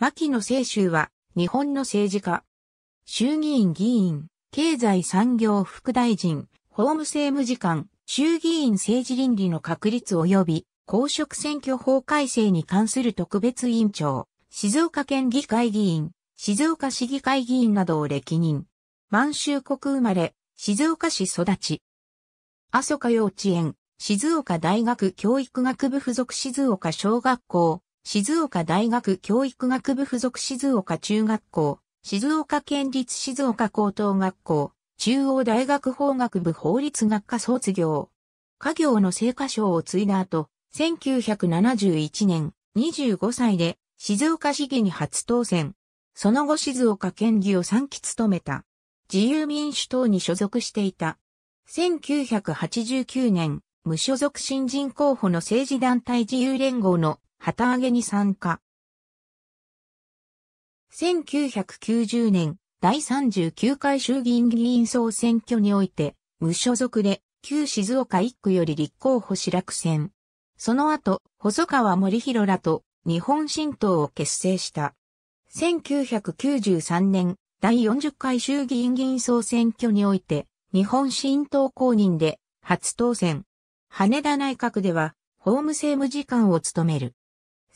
牧野清州は、日本の政治家。衆議院議員、経済産業副大臣、法務政務次官、衆議院政治倫理の確立及び、公職選挙法改正に関する特別委員長、静岡県議会議員、静岡市議会議員などを歴任。満州国生まれ、静岡市育ち。阿蘇か幼稚園、静岡大学教育学部附属静岡小学校、静岡大学教育学部附属静岡中学校、静岡県立静岡高等学校、中央大学法学部法律学科卒業。家業の成果賞を継いだ後、1971年、25歳で静岡市議に初当選。その後静岡県議を3期務めた。自由民主党に所属していた。1989年、無所属新人候補の政治団体自由連合の旗揚げに参加。1990年、第39回衆議院議員総選挙において、無所属で、旧静岡1区より立候補し落選。その後、細川森弘らと日本新党を結成した。1993年、第40回衆議院議員総選挙において、日本新党公認で初当選。羽田内閣では、法務政務次官を務める。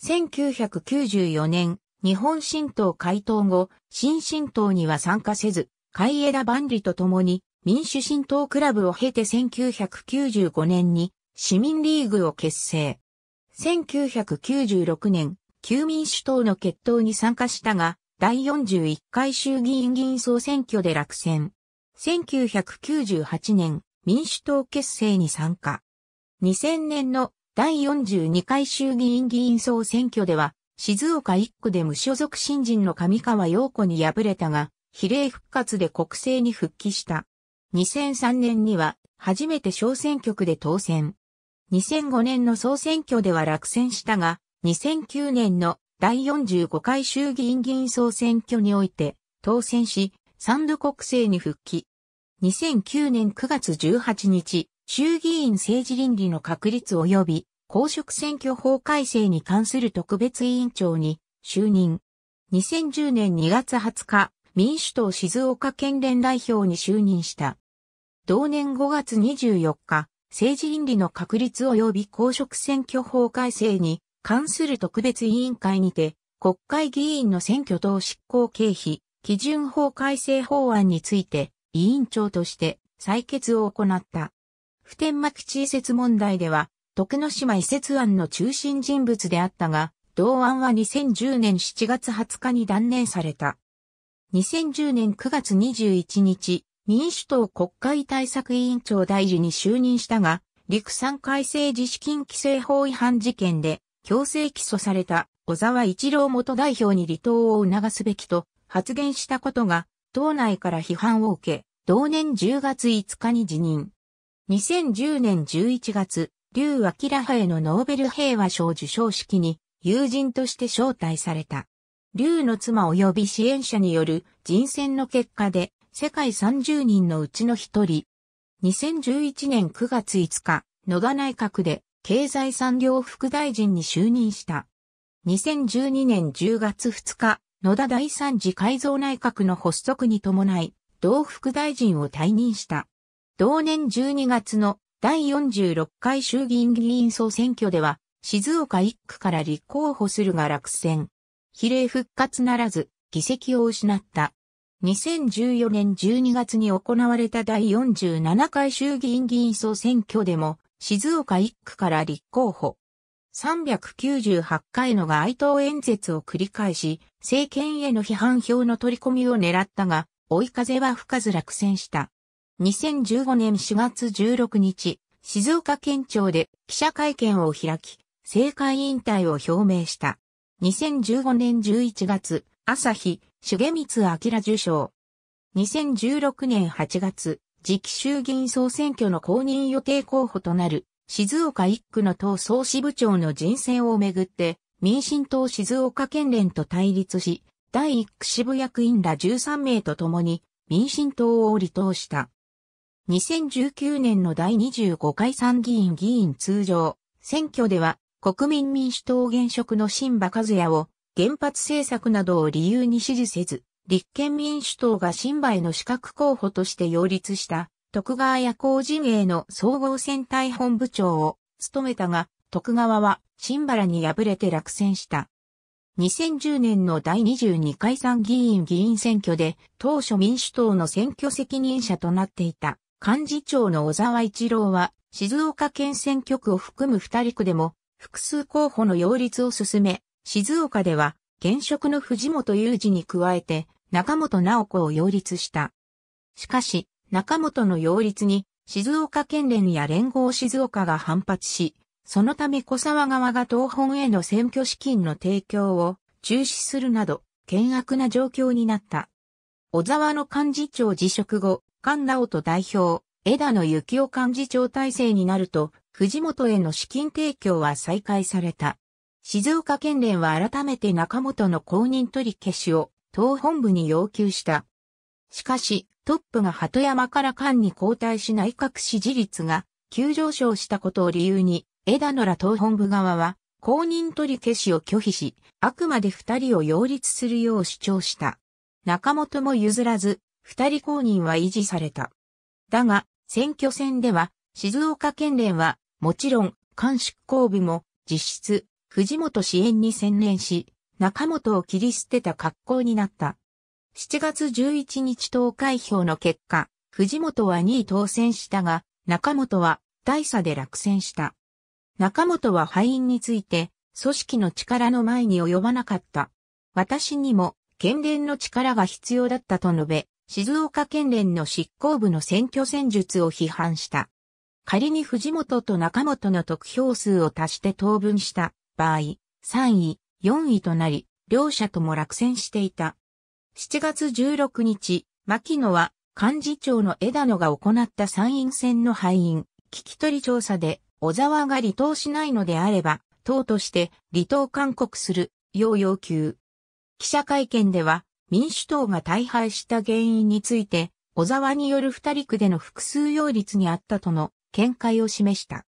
1994年、日本新党解党後、新新党には参加せず、海江田万里と共に民主新党クラブを経て1995年に市民リーグを結成。1996年、旧民主党の決闘に参加したが、第41回衆議院議員総選挙で落選。1998年、民主党結成に参加。2000年の第42回衆議院議員総選挙では、静岡1区で無所属新人の上川陽子に敗れたが、比例復活で国政に復帰した。2003年には、初めて小選挙区で当選。2005年の総選挙では落選したが、2009年の第45回衆議院議員総選挙において、当選し、三度国政に復帰。2009年9月18日、衆議院政治倫理の確立及び公職選挙法改正に関する特別委員長に就任。2010年2月20日、民主党静岡県連代表に就任した。同年5月24日、政治倫理の確立及び公職選挙法改正に関する特別委員会にて、国会議員の選挙等執行経費、基準法改正法案について、委員長として採決を行った。普天間基地移設問題では、徳之島移設案の中心人物であったが、同案は2010年7月20日に断念された。2010年9月21日、民主党国会対策委員長大臣に就任したが、陸産改正自資金規正法違反事件で強制起訴された小沢一郎元代表に離党を促すべきと発言したことが、党内から批判を受け、同年10月5日に辞任。2010年11月、劉明派へのノーベル平和賞受賞式に友人として招待された。劉の妻及び支援者による人選の結果で世界30人のうちの一人。2011年9月5日、野田内閣で経済産業副大臣に就任した。2012年10月2日、野田第三次改造内閣の発足に伴い、同副大臣を退任した。同年12月の第46回衆議院議員総選挙では、静岡1区から立候補するが落選。比例復活ならず、議席を失った。2014年12月に行われた第47回衆議院議員総選挙でも、静岡1区から立候補。398回の街頭演説を繰り返し、政権への批判票の取り込みを狙ったが、追い風は吹かず落選した。2015年4月16日、静岡県庁で記者会見を開き、政界引退を表明した。2015年11月、朝日、重光明受賞。2016年8月、次期衆議院総選挙の公認予定候補となる、静岡一区の党総支部長の人選をめぐって、民進党静岡県連と対立し、第一区支部役員ら13名と共に、民進党を離党した。2019年の第25回参議院議員通常選挙では国民民主党現職の新馬和也を原発政策などを理由に支持せず、立憲民主党が新馬への資格候補として擁立した徳川夜行陣営の総合戦隊本部長を務めたが、徳川は新原に敗れて落選した。2010年の第22回参議院議員選挙で当初民主党の選挙責任者となっていた幹事長の小沢一郎は、静岡県選挙区を含む二人区でも、複数候補の擁立を進め、静岡では、現職の藤本雄二に加えて、中本直子を擁立した。しかし、中本の擁立に、静岡県連や連合静岡が反発し、そのため小沢側が東本への選挙資金の提供を中止するなど、険悪な状況になった。小沢の幹事長辞職後、菅直人代表、枝野幸男幹事長体制になると、藤本への資金提供は再開された。静岡県連は改めて中本の公認取り消しを党本部に要求した。しかし、トップが鳩山から菅に交代し内閣支持率が急上昇したことを理由に、枝野ら党本部側は公認取り消しを拒否し、あくまで二人を擁立するよう主張した。中本も譲らず、二人公認は維持された。だが、選挙戦では、静岡県連は、もちろん、官執行部も、実質、藤本支援に専念し、中本を切り捨てた格好になった。7月11日投開票の結果、藤本は2位当選したが、中本は大差で落選した。中本は敗因について、組織の力の前に及ばなかった。私にも、県連の力が必要だったと述べ、静岡県連の執行部の選挙戦術を批判した。仮に藤本と中本の得票数を足して当分した場合、3位、4位となり、両者とも落選していた。7月16日、牧野は幹事長の枝野が行った参院選の敗因、聞き取り調査で、小沢が離党しないのであれば、党として離党勧告する、要要求。記者会見では、民主党が大敗した原因について、小沢による二人区での複数擁立にあったとの見解を示した。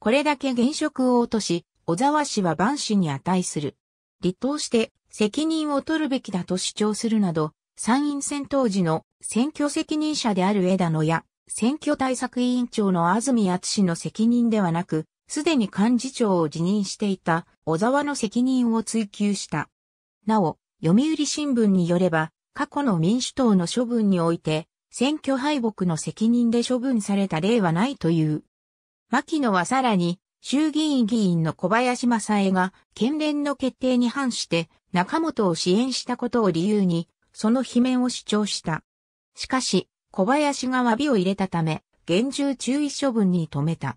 これだけ現職を落とし、小沢氏は万氏に値する。離党して責任を取るべきだと主張するなど、参院選当時の選挙責任者である枝野や選挙対策委員長の安住氏の責任ではなく、すでに幹事長を辞任していた小沢の責任を追及した。なお、読売新聞によれば、過去の民主党の処分において、選挙敗北の責任で処分された例はないという。牧野はさらに、衆議院議員の小林正恵が、県連の決定に反して、中本を支援したことを理由に、その罷免を主張した。しかし、小林が詫びを入れたため、厳重注意処分に止めた。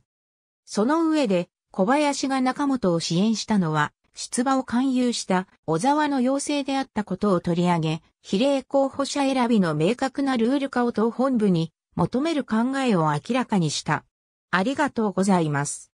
その上で、小林が中本を支援したのは、出馬を勧誘した小沢の要請であったことを取り上げ、比例候補者選びの明確なルール化を党本部に求める考えを明らかにした。ありがとうございます。